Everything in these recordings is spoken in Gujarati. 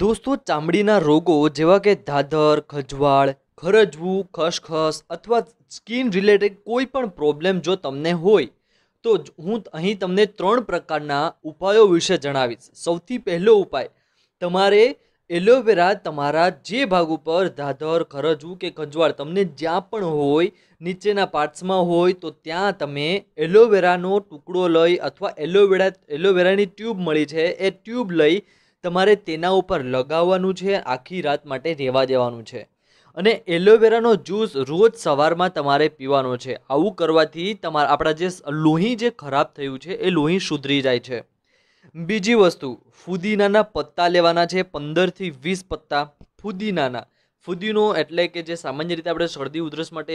દોસ્તો ચામડીના રોગો જેવા કે ધાધર ખજવાળ ખરજવું ખસખસ અથવા સ્કિન રિલેટેડ કોઈ પણ પ્રોબ્લેમ જો તમને હોય તો હું અહીં તમને ત્રણ પ્રકારના ઉપાયો વિશે જણાવીશ સૌથી પહેલો ઉપાય તમારે એલોવેરા તમારા જે ભાગ ઉપર ધાધર ખરજવું કે ખજવાળ તમને જ્યાં પણ હોય નીચેના પાર્ટ્સમાં હોય તો ત્યાં તમે એલોવેરાનો ટુકડો લઈ અથવા એલોવેરા એલોવેરાની ટ્યુબ મળી છે એ ટ્યુબ લઈ તમારે તેના ઉપર લગાવવાનું છે આખી રાત માટે રહેવા દેવાનું છે અને એલોવેરાનો જ્યુસ રોજ સવારમાં તમારે પીવાનો છે આવું કરવાથી તમારા આપણા જે લોહી જે ખરાબ થયું છે એ લોહી સુધરી જાય છે બીજી વસ્તુ ફુદીનાના પત્તા લેવાના છે પંદરથી વીસ પત્તા ફુદીનાના ફુદીનો એટલે કે જે સામાન્ય રીતે આપણે શરદી ઉધરસ માટે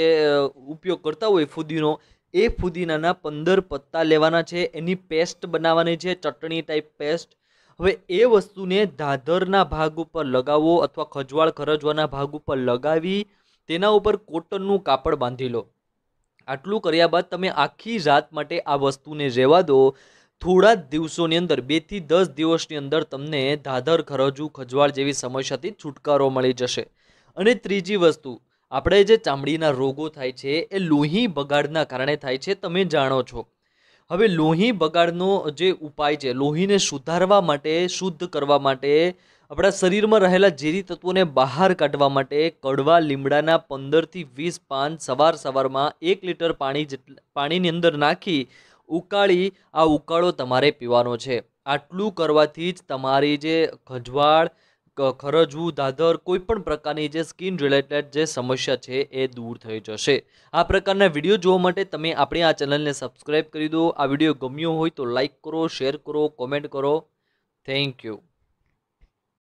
ઉપયોગ કરતા હોય ફુદીનો એ ફુદીનાના પંદર પત્તા લેવાના છે એની પેસ્ટ બનાવવાની છે ચટણી ટાઈપ પેસ્ટ હવે એ વસ્તુને ધાધરના ભાગ ઉપર લગાવો અથવા ખજવાળ ખરજવાના ભાગ ઉપર લગાવી તેના ઉપર કોટનનું કાપડ બાંધી લો આટલું કર્યા બાદ તમે આખી રાત માટે આ વસ્તુને રહેવા દો થોડા જ દિવસોની અંદર બેથી દસ દિવસની અંદર તમને ધાધર ખરજુ ખજવાળ જેવી સમસ્યાથી છુટકારો મળી જશે અને ત્રીજી વસ્તુ આપણે જે ચામડીના રોગો થાય છે એ લોહી બગાડના કારણે થાય છે તમે જાણો છો હવે લોહી બગાડનો જે ઉપાય છે લોહીને સુધારવા માટે શુદ્ધ કરવા માટે આપણા શરીરમાં રહેલા ઝેરી તત્વોને બહાર કાઢવા માટે કડવા લીમડાના પંદરથી વીસ પાન સવાર સવારમાં એક લીટર પાણી જેટલા પાણીની અંદર નાખી ઉકાળી આ ઉકાળો તમારે પીવાનો છે આટલું કરવાથી જ તમારી જે ખજવાળ ખરજવું દાદર કોઈ પણ પ્રકારની જે સ્કિન રિલેટેડ જે સમસ્યા છે એ દૂર થઈ જશે આ પ્રકારના વિડીયો જોવા માટે તમે આપણી આ ચેનલને સબસ્ક્રાઈબ કરી દો આ વિડીયો ગમ્યો હોય તો લાઇક કરો શેર કરો કોમેન્ટ કરો થેન્ક યુ